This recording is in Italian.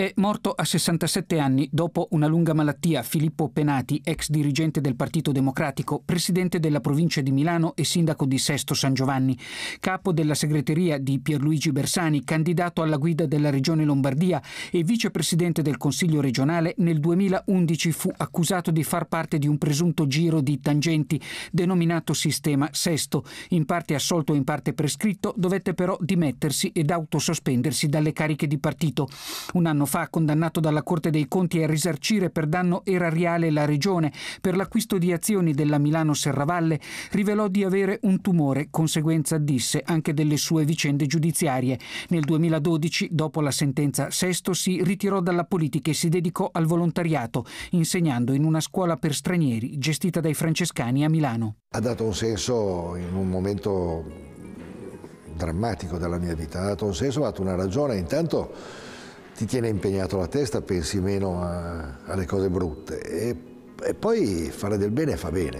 È morto a 67 anni dopo una lunga malattia Filippo Penati, ex dirigente del Partito Democratico, presidente della provincia di Milano e sindaco di Sesto San Giovanni, capo della segreteria di Pierluigi Bersani, candidato alla guida della regione Lombardia e vicepresidente del Consiglio regionale, nel 2011 fu accusato di far parte di un presunto giro di tangenti denominato Sistema Sesto. In parte assolto e in parte prescritto, dovette però dimettersi ed autosospendersi dalle cariche di partito. Un anno fa, condannato dalla Corte dei Conti a risarcire per danno erariale la Regione per l'acquisto di azioni della Milano-Serravalle, rivelò di avere un tumore, conseguenza, disse, anche delle sue vicende giudiziarie. Nel 2012, dopo la sentenza Sesto, si ritirò dalla politica e si dedicò al volontariato, insegnando in una scuola per stranieri gestita dai francescani a Milano. Ha dato un senso in un momento drammatico della mia vita, ha dato un senso, ha dato una ragione. Intanto ti tiene impegnato la testa, pensi meno a, alle cose brutte e, e poi fare del bene fa bene.